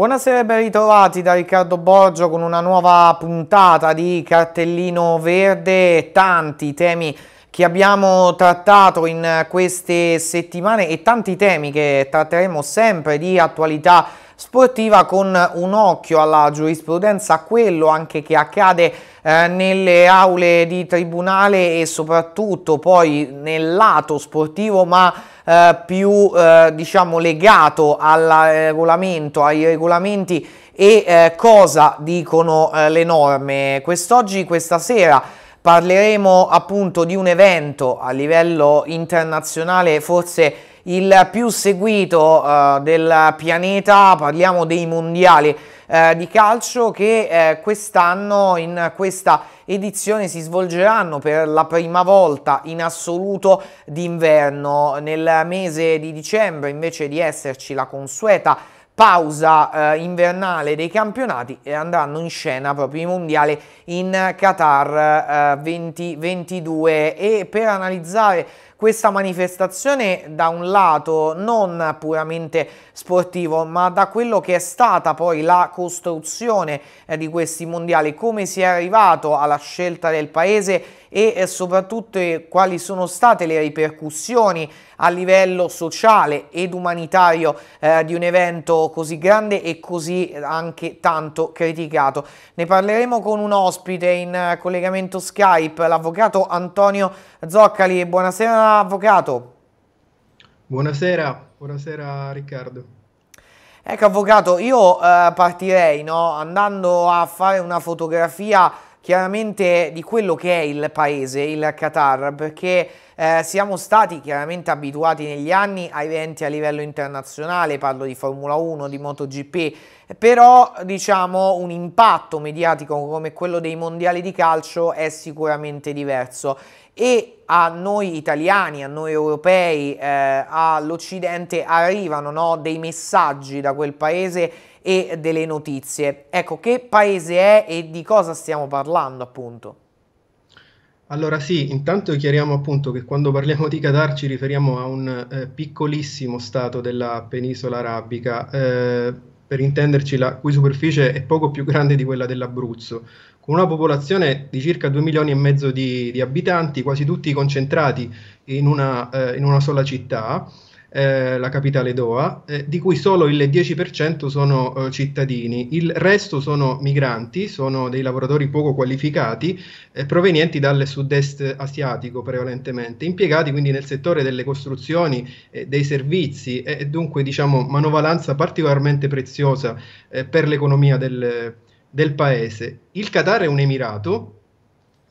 Buonasera e ben ritrovati da Riccardo Borgio con una nuova puntata di Cartellino Verde, tanti temi che abbiamo trattato in queste settimane e tanti temi che tratteremo sempre di attualità sportiva con un occhio alla giurisprudenza, a quello anche che accade eh, nelle aule di tribunale e soprattutto poi nel lato sportivo ma eh, più eh, diciamo legato al eh, regolamento, ai regolamenti e eh, cosa dicono eh, le norme. Quest'oggi, questa sera parleremo appunto di un evento a livello internazionale forse il più seguito uh, del pianeta, parliamo dei mondiali uh, di calcio che uh, quest'anno in questa edizione si svolgeranno per la prima volta in assoluto d'inverno. Nel mese di dicembre invece di esserci la consueta pausa eh, invernale dei campionati e eh, andranno in scena proprio i mondiali in Qatar eh, 2022 e per analizzare questa manifestazione da un lato non puramente sportivo ma da quello che è stata poi la costruzione eh, di questi mondiali, come si è arrivato alla scelta del paese e eh, soprattutto eh, quali sono state le ripercussioni a livello sociale ed umanitario eh, di un evento così grande e così anche tanto criticato. Ne parleremo con un ospite in collegamento Skype, l'avvocato Antonio Zoccali, buonasera avvocato. Buonasera, buonasera Riccardo. Ecco avvocato, io eh, partirei no, andando a fare una fotografia chiaramente di quello che è il paese, il Qatar, perché eh, siamo stati chiaramente abituati negli anni a eventi a livello internazionale, parlo di Formula 1, di MotoGP, però diciamo un impatto mediatico come quello dei mondiali di calcio è sicuramente diverso e a noi italiani, a noi europei, eh, all'Occidente arrivano no, dei messaggi da quel paese e delle notizie. Ecco, che paese è e di cosa stiamo parlando appunto? Allora sì, intanto chiariamo appunto che quando parliamo di Qatar ci riferiamo a un eh, piccolissimo stato della penisola arabica, eh, per intenderci la cui superficie è poco più grande di quella dell'Abruzzo con una popolazione di circa 2 milioni e mezzo di, di abitanti, quasi tutti concentrati in una, eh, in una sola città, eh, la capitale Doha, eh, di cui solo il 10% sono eh, cittadini, il resto sono migranti, sono dei lavoratori poco qualificati eh, provenienti dal sud-est asiatico prevalentemente, impiegati quindi nel settore delle costruzioni, dei servizi e dunque diciamo manovalanza particolarmente preziosa eh, per l'economia del, del paese. Il Qatar è un emirato,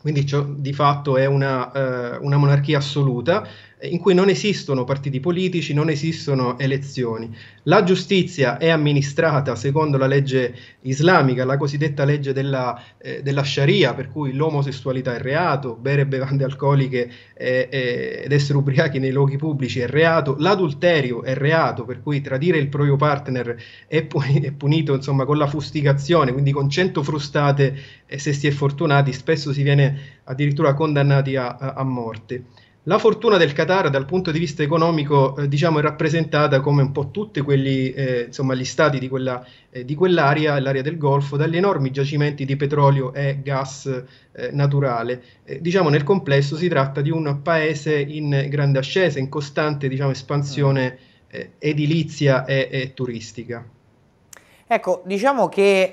quindi di fatto è una, eh, una monarchia assoluta, in cui non esistono partiti politici, non esistono elezioni. La giustizia è amministrata secondo la legge islamica, la cosiddetta legge della, eh, della Sharia, per cui l'omosessualità è reato, bere bevande alcoliche eh, eh, ed essere ubriachi nei luoghi pubblici è reato, l'adulterio è reato, per cui tradire il proprio partner è, puni- è punito insomma, con la fustigazione, quindi con cento frustate e eh, se si è fortunati spesso si viene addirittura condannati a, a, a morte. La fortuna del Qatar dal punto di vista economico eh, diciamo, è rappresentata come un po' tutti quelli, eh, insomma, gli stati di, quella, eh, di, quell'area, l'area del Golfo, dagli enormi giacimenti di petrolio e gas eh, naturale. Eh, diciamo, nel complesso si tratta di un paese in grande ascesa, in costante diciamo, espansione mm. eh, edilizia e, e, turistica. Ecco, diciamo che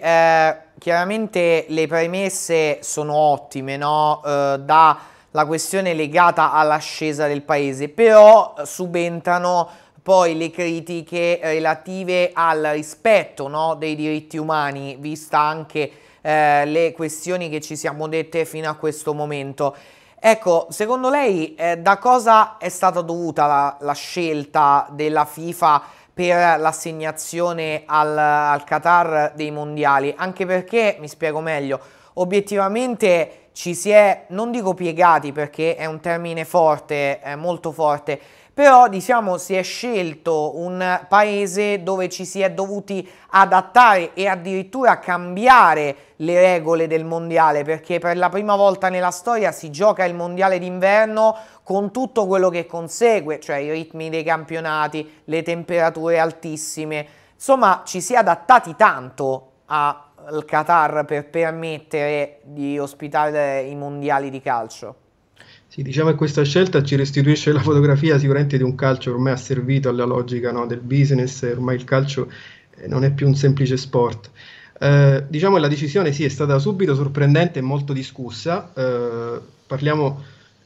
chiaramente le premesse sono ottime, no? da la questione legata all'ascesa del paese, però eh, subentrano poi le critiche relative al rispetto no, dei diritti umani, vista anche eh, le questioni che ci siamo dette fino a questo momento. Ecco, secondo lei eh, da cosa è stata dovuta la, la scelta della FIFA per l'assegnazione al, al Qatar dei mondiali? Anche perché, mi spiego meglio, obiettivamente ci si è, non dico piegati perché è un termine forte, molto forte, però diciamo si è scelto un paese dove ci si è dovuti adattare e addirittura cambiare le regole del mondiale perché per la prima volta nella storia si gioca il mondiale d'inverno con tutto quello che consegue, cioè i ritmi dei campionati, le temperature altissime, insomma ci si è adattati tanto a il Qatar per permettere di ospitare i mondiali di calcio? Sì, diciamo che questa scelta ci restituisce la fotografia sicuramente di un calcio ormai asservito alla logica no, del business, ormai il calcio eh, non è più un semplice sport. Eh, diciamo che la decisione sì, è stata subito sorprendente e molto discussa, eh, parliamo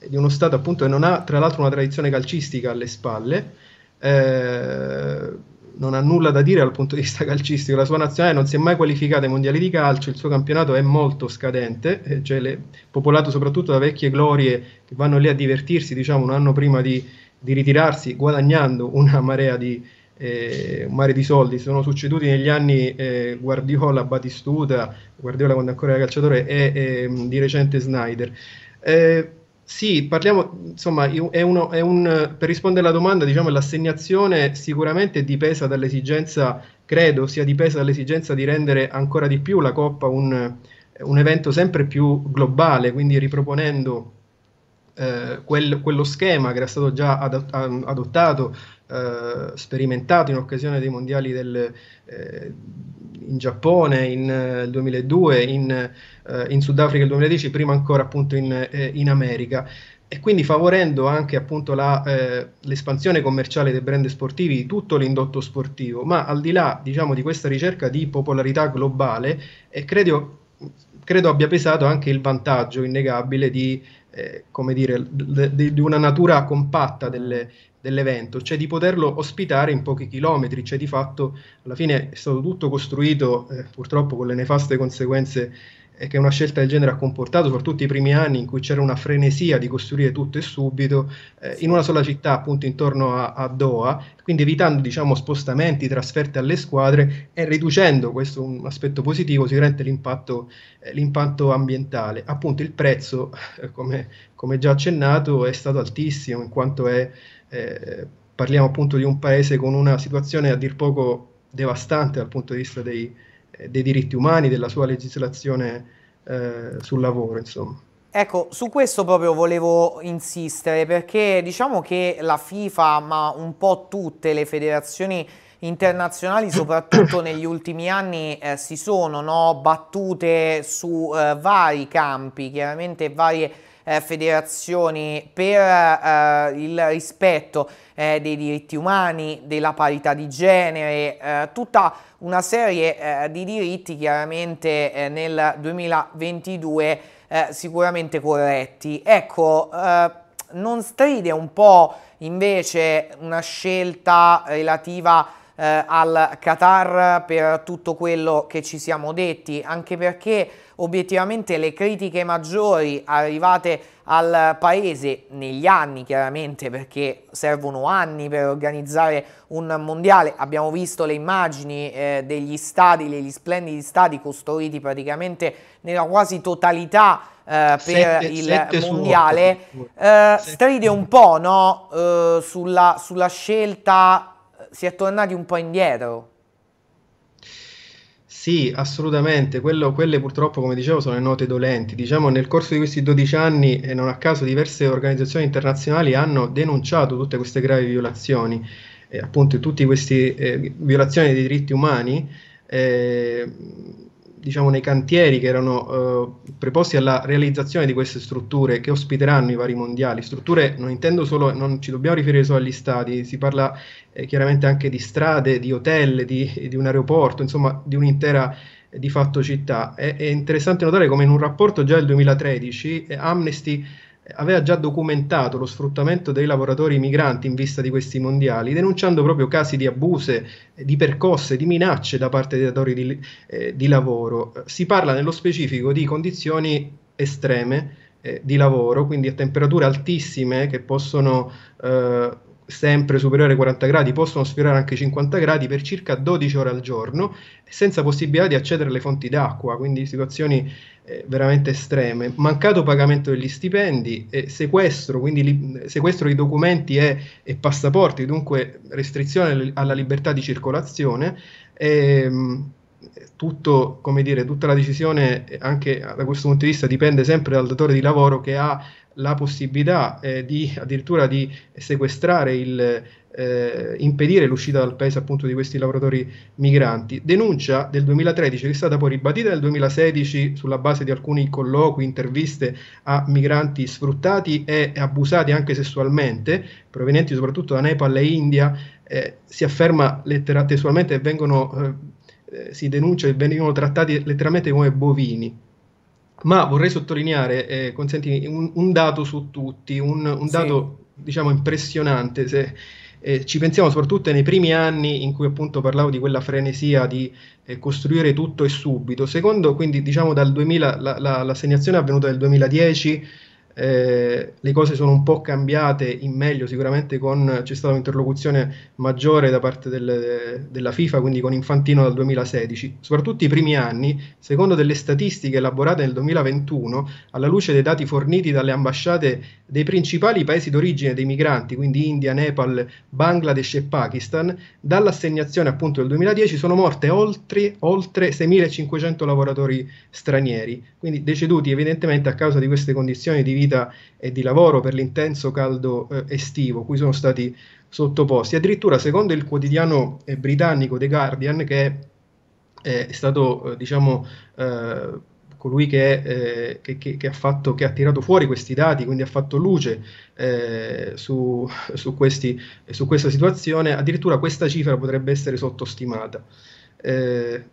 di uno Stato appunto che non ha tra l'altro una tradizione calcistica alle spalle, eh, non ha nulla da dire dal punto di vista calcistico, la sua nazionale non si è mai qualificata ai mondiali di calcio, il suo campionato è molto scadente, eh, cioè le, popolato soprattutto da vecchie glorie che vanno lì a divertirsi diciamo, un anno prima di, di ritirarsi guadagnando una marea di, eh, un mare di soldi. Sono succeduti negli anni eh, Guardiola, Batistuta, Guardiola quando ancora era calciatore e eh, di recente Snyder. Eh, sì, parliamo, insomma, è uno, è un, per rispondere alla domanda, diciamo, l'assegnazione sicuramente dipesa dall'esigenza, credo sia dipesa dall'esigenza di rendere ancora di più la Coppa un, un evento sempre più globale, quindi riproponendo eh, quel, quello schema che era stato già adat- adottato, eh, sperimentato in occasione dei mondiali del, eh, in Giappone nel 2002, in, eh, eh, in, Sudafrica nel 2010, prima ancora appunto in, eh, in America e quindi favorendo anche appunto la, eh, l'espansione commerciale dei brand sportivi di tutto l'indotto sportivo, ma al di là diciamo, di questa ricerca di popolarità globale, eh, credo, credo, abbia pesato anche il vantaggio innegabile di eh, come dire, di una natura compatta delle, dell'evento, cioè di poterlo ospitare in pochi chilometri, cioè di fatto alla fine è stato tutto costruito eh, purtroppo con le nefaste conseguenze e che una scelta del genere ha comportato, soprattutto i primi anni in cui c'era una frenesia di costruire tutto e subito, eh, in una sola città, appunto intorno a, a Doha, quindi evitando diciamo, spostamenti, trasferte alle squadre e riducendo, questo è un aspetto positivo, sicuramente l'impatto, eh, l'impatto ambientale. Appunto il prezzo, eh, come, come, già accennato, è stato altissimo in quanto è, eh, parliamo appunto di un paese con una situazione a dir poco devastante dal punto di vista dei dei diritti umani, della sua legislazione eh, sul lavoro, insomma. Ecco, su questo proprio volevo insistere perché diciamo che la FIFA, ma un po' tutte le federazioni internazionali, soprattutto negli ultimi anni, eh, si sono no, battute su eh, vari campi, chiaramente varie eh, federazioni per eh, il rispetto eh, dei diritti umani, della parità di genere, eh, tutta una serie eh, di diritti chiaramente eh, nel 2022 sicuramente corretti. Ecco, non stride un po' invece una scelta relativa a eh, al Qatar per tutto quello che ci siamo detti, anche perché obiettivamente le critiche maggiori arrivate al paese negli anni chiaramente perché servono anni per organizzare un mondiale abbiamo visto le immagini eh, degli stadi, degli splendidi stadi costruiti praticamente nella quasi totalità eh, per sette, il sette mondiale eh, stride un po' no? Eh, sulla, sulla scelta si è tornati un po' indietro. Sì, assolutamente, Quello, quelle purtroppo come dicevo sono le note dolenti. Diciamo nel corso di questi 12 anni e non a caso diverse organizzazioni internazionali hanno denunciato tutte queste gravi violazioni, eh, appunto tutte queste eh, violazioni dei diritti umani. Eh, diciamo, nei cantieri che erano eh, preposti alla realizzazione di queste strutture che ospiteranno i vari mondiali. Strutture non intendo solo, non ci dobbiamo riferire solo agli stati, si parla eh, chiaramente anche di strade, di hotel, di, di un aeroporto, insomma di un'intera eh, di fatto città. È, è interessante notare come in un rapporto già del 2013 eh, Amnesty aveva già documentato lo sfruttamento dei lavoratori migranti in vista di questi mondiali, denunciando proprio casi di abuse, di percosse, di minacce da parte dei datori di, eh, di lavoro. Si parla nello specifico di condizioni estreme eh, di lavoro, quindi a temperature altissime che possono eh, sempre superiore ai 40 gradi, possono sfiorare anche i 50 gradi per circa 12 ore al giorno, senza possibilità di accedere alle fonti d'acqua, quindi situazioni eh, veramente estreme. Mancato pagamento degli stipendi, eh, sequestro, quindi li, sequestro di documenti e, e, passaporti, dunque restrizione alla libertà di circolazione. Ehm, tutto, come dire, tutta la decisione anche da questo punto di vista dipende sempre dal datore di lavoro che ha la possibilità eh, di, addirittura di sequestrare il, eh, impedire l'uscita dal paese appunto di questi lavoratori migranti. Denuncia del 2013 che è stata poi ribadita nel 2016 sulla base di alcuni colloqui, interviste a migranti sfruttati e abusati anche sessualmente, provenienti soprattutto da Nepal e India, eh, si afferma letteralmente testualmente che vengono, eh, eh, si denuncia che vengono trattati letteralmente come bovini ma vorrei sottolineare, eh, consentimi, un, un, dato su tutti, un, un dato sì. diciamo impressionante, se eh, ci pensiamo soprattutto nei primi anni in cui appunto parlavo di quella frenesia di eh, costruire tutto e subito, secondo quindi diciamo dal 2000, la, la, l'assegnazione è avvenuta nel 2010, eh, le cose sono un po' cambiate in meglio, sicuramente con, c'è stata un'interlocuzione maggiore da parte del, della FIFA, quindi con Infantino dal 2016. Soprattutto i primi anni, secondo delle statistiche elaborate nel 2021, alla luce dei dati forniti dalle ambasciate dei principali paesi d'origine dei migranti, quindi India, Nepal, Bangladesh e Pakistan, dall'assegnazione appunto del 2010 sono morte oltre, oltre 6.500 lavoratori stranieri, quindi deceduti evidentemente a causa di queste condizioni di vita vita e di lavoro per l'intenso caldo eh, estivo cui sono stati sottoposti. Addirittura, secondo il quotidiano eh, britannico The Guardian, che è, eh, è stato, eh, diciamo, eh, colui che, eh, che, che, che, ha fatto, che ha tirato fuori questi dati, quindi ha fatto luce eh, su, su, questi, su, questa situazione, addirittura questa cifra potrebbe essere sottostimata. Eh,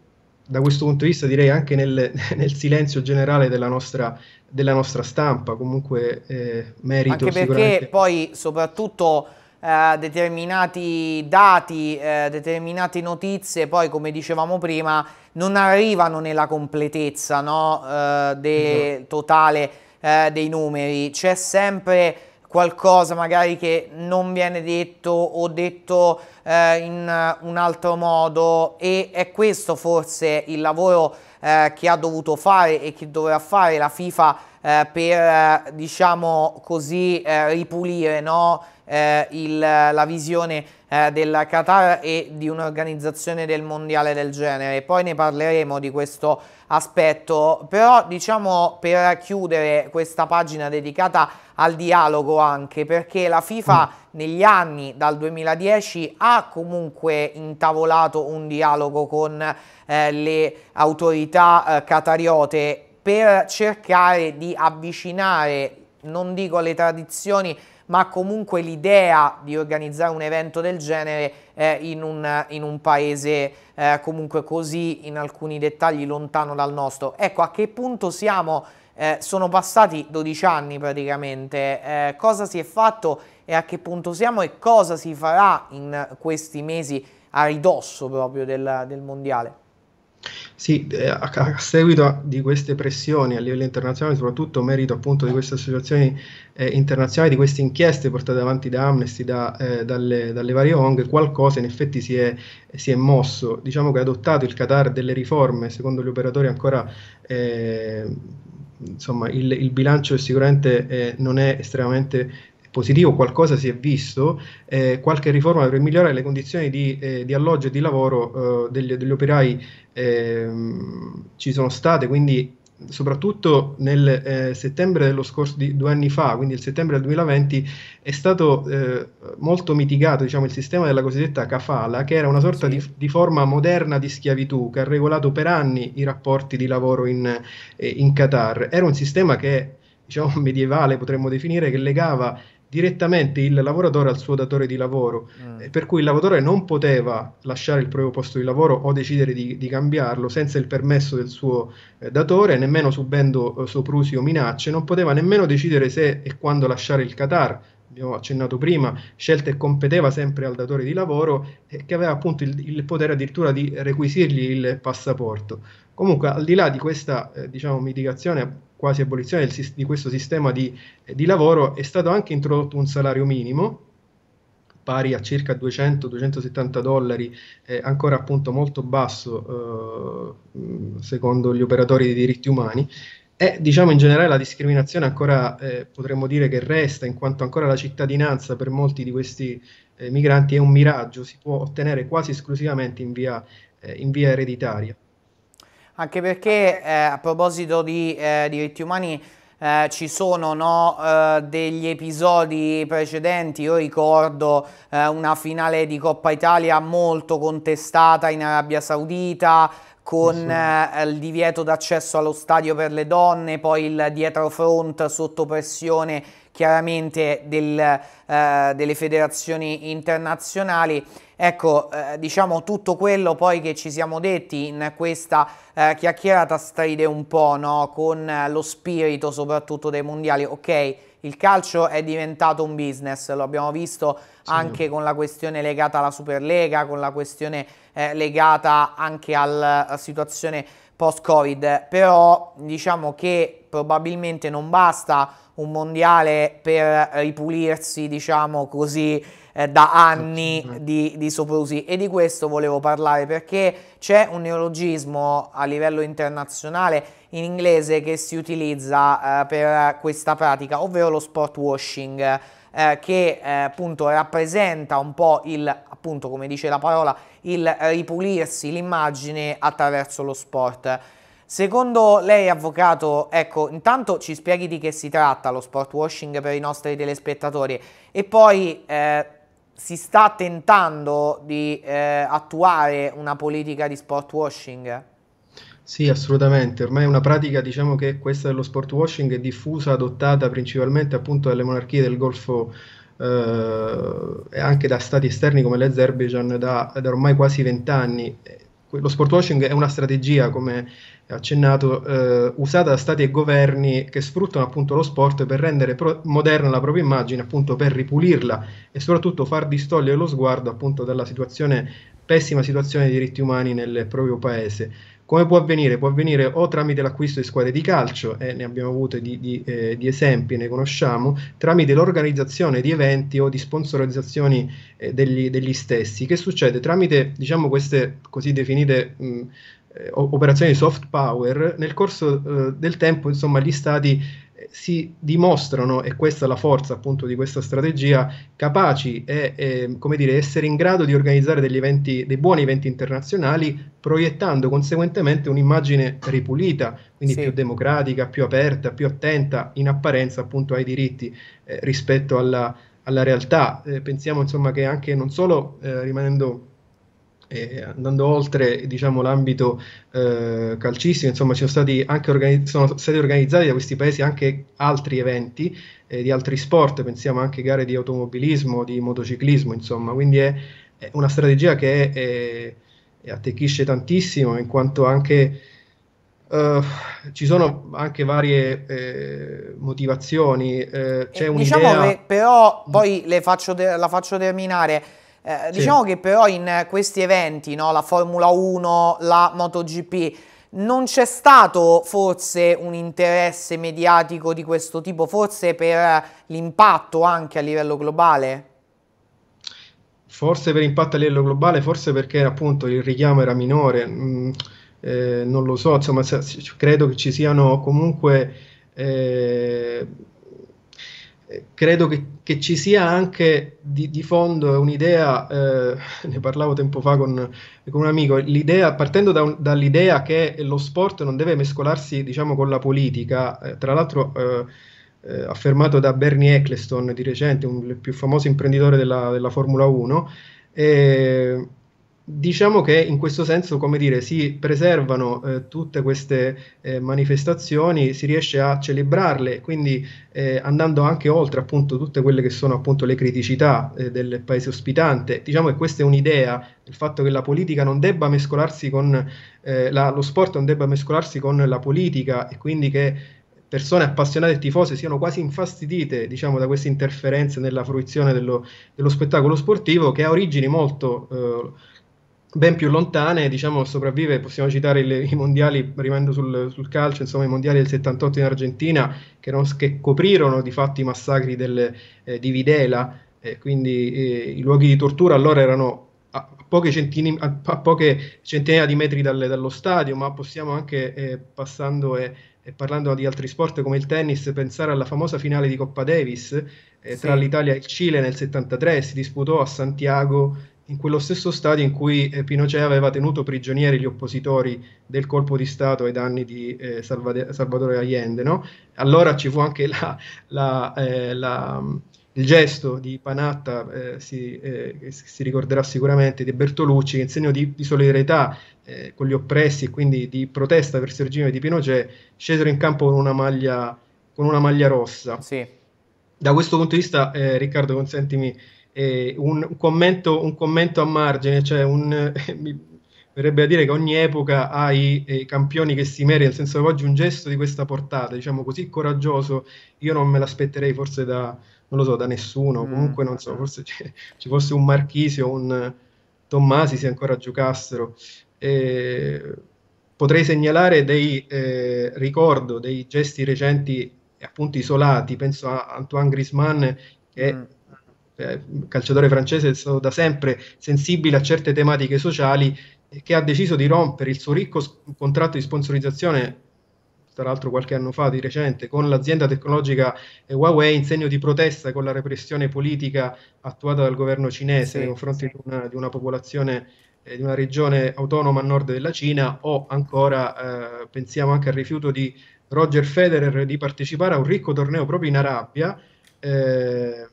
da questo punto di vista direi anche nel, nel silenzio generale della nostra, della nostra stampa, comunque eh, merito Anche perché poi soprattutto eh, determinati dati, eh, determinate notizie, poi come dicevamo prima, non arrivano nella completezza no? eh, de, esatto. totale eh, dei numeri, c'è sempre qualcosa magari che non viene detto o detto eh, in eh, un altro modo e è questo forse il lavoro eh, che ha dovuto fare e che dovrà fare la FIFA eh, per eh, diciamo così eh, ripulire no? il, la visione eh, della Qatar e di un'organizzazione del mondiale del genere. Poi ne parleremo di questo aspetto, però diciamo per chiudere questa pagina dedicata al dialogo anche perché la FIFA mm. negli anni dal 2010 ha comunque intavolato un dialogo con eh, le autorità eh, catariote per cercare di avvicinare non dico le tradizioni ma comunque l'idea di organizzare un evento del genere eh, in, un, in, un, paese eh, comunque così in alcuni dettagli lontano dal nostro. Ecco, a che punto siamo? Eh, sono passati 12 anni praticamente, eh, cosa si è fatto e a che punto siamo e cosa si farà in questi mesi a ridosso proprio del, del mondiale? Sì, eh, a, seguito di queste pressioni a livello internazionale, soprattutto merito appunto di queste associazioni eh, internazionali, di queste inchieste portate avanti da Amnesty, da, eh, dalle, dalle, varie ONG, qualcosa in effetti si è, si è, mosso. Diciamo che ha adottato il Qatar delle riforme, secondo gli operatori ancora... Eh, insomma, il, il, bilancio sicuramente eh, non è estremamente positivo, qualcosa si è visto, eh, qualche riforma per migliorare le condizioni di, eh, di alloggio e di lavoro eh, degli, degli, operai ehm, ci sono state, quindi soprattutto nel eh, settembre dello scorso di due anni fa, quindi il settembre del 2020, è stato eh, molto mitigato diciamo, il sistema della cosiddetta cafala, che era una sorta sì. di, di, forma moderna di schiavitù che ha regolato per anni i rapporti di lavoro in, eh, in Qatar. Era un sistema che diciamo, medievale, potremmo definire, che legava direttamente il lavoratore al suo datore di lavoro, mm. per cui il lavoratore non poteva lasciare il proprio posto di lavoro o decidere di, di cambiarlo senza il permesso del suo eh, datore, nemmeno subendo eh, soprusi o minacce, non poteva nemmeno decidere se e quando lasciare il Qatar, abbiamo accennato prima, scelta e competeva sempre al datore di lavoro eh, che aveva appunto il, il, potere addirittura di requisirgli il passaporto. Comunque, al di là di questa eh, diciamo, mitigazione quasi abolizione del, di questo sistema di, eh, di lavoro, è stato anche introdotto un salario minimo pari a circa 200-270 dollari, eh, ancora appunto molto basso eh, secondo gli operatori dei diritti umani. E diciamo in generale la discriminazione ancora eh, potremmo dire che resta, in quanto ancora la cittadinanza per molti di questi eh, migranti è un miraggio, si può ottenere quasi esclusivamente in via, eh, in via ereditaria anche perché eh, a proposito di eh, diritti umani eh, ci sono no, eh, degli episodi precedenti, io ricordo eh, una finale di Coppa Italia molto contestata in Arabia Saudita con eh, il divieto d'accesso allo stadio per le donne, poi il dietro front sotto pressione chiaramente del, eh, delle federazioni internazionali. Ecco, eh, diciamo tutto quello poi che ci siamo detti in questa eh, chiacchierata stride un po' no? con eh, lo spirito soprattutto dei mondiali. Ok, il calcio è diventato un business, lo abbiamo visto sì. anche con la questione legata alla Superlega, con la questione eh, legata anche alla eh, situazione post-Covid, però diciamo che probabilmente non basta un mondiale per ripulirsi, diciamo così, eh, da anni di, di soprusi. E di questo volevo parlare perché c'è un neologismo a livello internazionale in inglese che si utilizza eh, per questa pratica, ovvero lo sport washing. Eh, che eh, appunto rappresenta un po' il, appunto come dice la parola, il ripulirsi l'immagine attraverso lo sport. Secondo lei, avvocato, ecco, intanto ci spieghi di che si tratta lo sport washing per i nostri telespettatori e poi eh, si sta tentando di eh, attuare una politica di sport washing? Sì, assolutamente. Ormai è una pratica, diciamo che questa dello sport washing è diffusa, adottata principalmente appunto dalle monarchie del Golfo eh, e anche da stati esterni come l'Azerbaijan da, da ormai quasi vent'anni lo sport washing è una strategia, come accennato, eh, usata da stati e governi che sfruttano appunto lo sport per rendere pro- moderna la propria immagine, appunto per ripulirla e soprattutto far distogliere lo sguardo appunto dalla situazione, pessima situazione dei diritti umani nel proprio paese. Come può avvenire? Può avvenire o tramite l'acquisto di squadre di calcio, e eh, ne abbiamo avuto di, di, eh, di, esempi, ne conosciamo, tramite l'organizzazione di eventi o di sponsorizzazioni eh, degli, degli, stessi. Che succede? Tramite diciamo, queste così definite mh, eh, operazioni soft power, nel corso eh, del tempo insomma, gli stati si dimostrano, e questa è la forza appunto di questa strategia, capaci e, e come dire, essere in grado di organizzare degli eventi, dei buoni eventi internazionali, proiettando conseguentemente un'immagine ripulita, quindi sì. più democratica, più aperta, più attenta in apparenza appunto ai diritti eh, rispetto alla, alla realtà. Eh, pensiamo insomma che anche non solo eh, rimanendo eh, andando oltre diciamo, l'ambito eh, calcistico, insomma, organi- sono stati organizzati da questi paesi anche altri eventi eh, di altri sport, pensiamo anche a gare di automobilismo, di motociclismo, insomma, quindi è, è una strategia che è, eh, è attecchisce tantissimo in quanto anche Uh, ci sono anche varie eh, motivazioni. Eh, c'è eh, un'idea... Diciamo che però mm. poi faccio de- la faccio terminare. Eh, sì. Diciamo che però in questi eventi, no, la Formula 1, la MotoGP, non c'è stato forse un interesse mediatico di questo tipo, forse per l'impatto anche a livello globale? Forse per impatto a livello globale, forse perché appunto il richiamo era minore, mm, eh, non lo so, insomma credo che ci siano comunque... Eh, eh, credo che, che, ci sia anche di, di fondo un'idea, eh, ne parlavo tempo fa con, con un amico, partendo da un, dall'idea che lo sport non deve mescolarsi diciamo, con la politica, eh, tra l'altro eh, eh affermato da Bernie Eccleston di recente, un, il più famoso imprenditore della, della Formula 1, Diciamo che in questo senso, come dire, si preservano eh, tutte queste eh, manifestazioni, si riesce a celebrarle, quindi eh, andando anche oltre appunto tutte quelle che sono appunto le criticità eh, del paese ospitante. Diciamo che questa è un'idea, il fatto che la politica non debba mescolarsi con eh, la, lo sport non debba mescolarsi con la politica e quindi che persone appassionate e tifose siano quasi infastidite diciamo, da queste interferenze nella fruizione dello, dello spettacolo sportivo che ha origini molto eh, ben più lontane, diciamo sopravvive, possiamo citare il, i mondiali, rimanendo sul, sul, calcio, insomma i mondiali del 78 in Argentina, che, non, che coprirono di fatto i massacri del, eh, di Videla, eh, quindi eh, i luoghi di tortura allora erano a poche, centini, a, a poche centinaia di metri dalle, dallo stadio, ma possiamo anche, eh, passando e, e, parlando di altri sport come il tennis, pensare alla famosa finale di Coppa Davis eh, sì. tra l'Italia e il Cile nel 73, si disputò a Santiago in quello stesso stadio in cui eh, Pinochet aveva tenuto prigionieri gli oppositori del colpo di Stato ai danni di eh, Salvade- Salvador Allende. No? Allora ci fu anche la, la, eh, la, il gesto di Panatta, eh, eh, si, si, ricorderà sicuramente, di Bertolucci, che in segno di, di solidarietà eh, con gli oppressi e quindi di protesta verso il regime di Pinochet, scesero in campo con una maglia, con una maglia rossa. Sì. Da questo punto di vista, Riccardo, consentimi eh, un, commento, un, commento, a margine, cioè un, eh, mi verrebbe a dire che ogni epoca ha i, i campioni che si merita, nel senso che oggi un gesto di questa portata, diciamo così coraggioso, io non me l'aspetterei forse da, non lo so, da nessuno, mm. comunque non so, forse ci fosse un Marchisio, un Tommasi se ancora giocassero. Eh, potrei segnalare dei eh, ricordo, dei gesti recenti appunto isolati, penso a Antoine Grisman che mm. Eh, calciatore francese, è stato da sempre sensibile a certe tematiche sociali, che ha deciso di rompere il suo ricco contratto di sponsorizzazione tra l'altro qualche anno fa di recente, con l'azienda tecnologica Huawei in segno di protesta con la repressione politica attuata dal governo cinese sì, nei confronti sì. di, una, di, una, popolazione eh, di una regione autonoma a nord della Cina o ancora eh, pensiamo anche al rifiuto di Roger Federer di partecipare a un ricco torneo proprio in Arabia eh,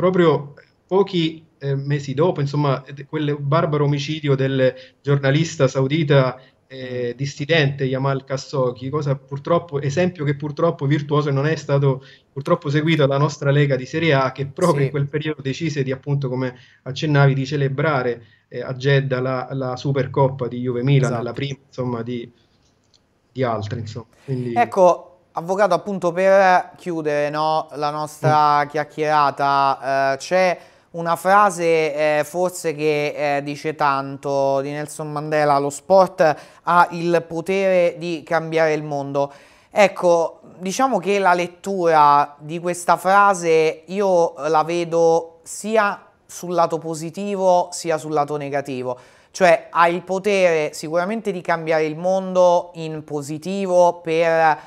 proprio pochi eh, mesi dopo, insomma, quel barbaro omicidio del giornalista saudita eh, dissidente Yamal Khashoggi, cosa purtroppo, esempio che purtroppo virtuoso non è stato purtroppo seguito dalla nostra Lega di Serie A che proprio sì. in quel periodo decise di appunto come accennavi di celebrare eh, a Jeddah la, la, Supercoppa di Juve Milan, esatto. la prima insomma di, di altri insomma. Quindi... Ecco, Avvocato, appunto per chiudere no, la nostra mm. chiacchierata, eh, c'è una frase eh, forse che eh, dice tanto di Nelson Mandela, lo sport ha il potere di cambiare il mondo. Ecco, diciamo che la lettura di questa frase io la vedo sia sul lato positivo sia sul lato negativo cioè ha il potere sicuramente di cambiare il mondo in positivo per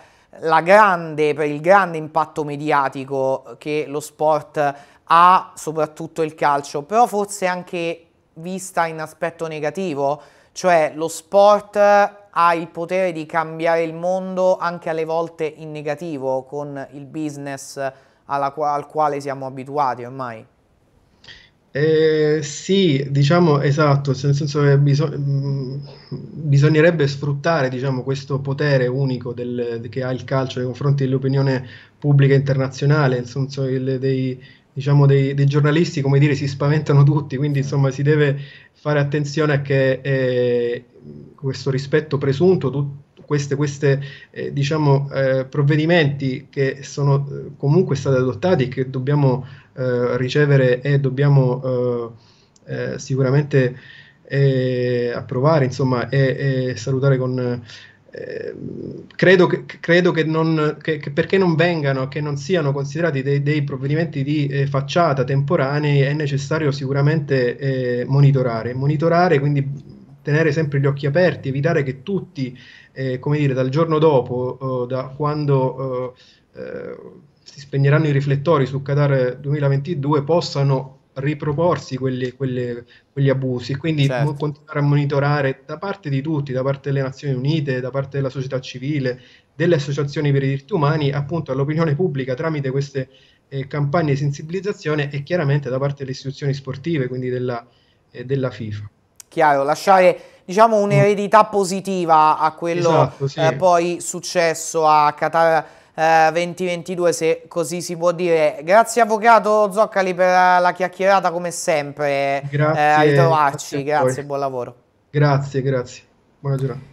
grande, per il grande impatto mediatico che lo sport ha, soprattutto il calcio, però forse anche vista in aspetto negativo, cioè lo sport ha il potere di cambiare il mondo anche alle volte in negativo con il business qu al quale siamo abituati ormai. Eh, sì, diciamo esatto, nel senso che biso- mm, bisognerebbe sfruttare diciamo, questo potere unico del, che ha il calcio nei confronti dell'opinione pubblica internazionale, nel senso il, dei, diciamo, dei, dei, giornalisti, come dire, si spaventano tutti, quindi insomma si deve fare attenzione a che eh, questo rispetto presunto, tu- questi eh, diciamo, eh, provvedimenti che sono eh, comunque stati adottati, che dobbiamo eh, ricevere e dobbiamo eh, eh, sicuramente approvare insomma, e, e salutare con... credo, che, credo che, non, che, che, perché non vengano, che non siano considerati dei, dei provvedimenti di facciata temporanei, è necessario sicuramente monitorare, monitorare quindi tenere sempre gli occhi aperti, evitare che tutti, eh, come dire, dal giorno dopo, eh, da quando eh, eh, si spegneranno i riflettori su Qatar 2022, possano riproporsi quelli, quelli, quegli abusi e quindi certo. continuare a monitorare da parte di tutti, da parte delle Nazioni Unite, da parte della società civile, delle associazioni per i diritti umani, appunto all'opinione pubblica tramite queste eh, campagne di sensibilizzazione e chiaramente da parte delle istituzioni sportive, quindi della, eh, della FIFA chiaro, lasciare diciamo un'eredità positiva a quello esatto, sì. eh, poi successo a Qatar eh, 2022 se così si può dire grazie avvocato Zoccali per la chiacchierata come sempre eh, grazie, eh, a ritrovarci grazie, grazie buon lavoro grazie grazie buona giornata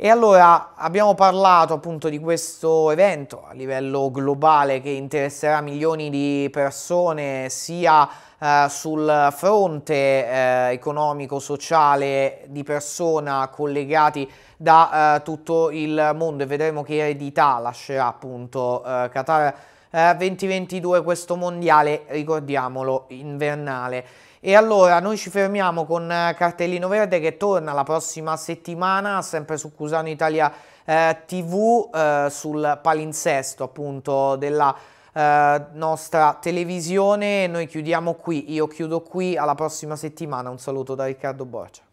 e allora abbiamo parlato appunto di questo evento a livello globale che interesserà milioni di persone sia eh, sul fronte eh, economico-sociale di persona collegati da eh, tutto il mondo e vedremo che eredità lascerà appunto eh, Qatar 2022 eh, questo mondiale, ricordiamolo, invernale. E allora noi ci fermiamo con eh, Cartellino Verde che torna la prossima settimana, sempre su Cusano Italia eh, TV, eh, sul palinsesto appunto della eh, nostra televisione. Noi chiudiamo qui, io chiudo qui, alla prossima settimana. Un saluto da Riccardo Borcia.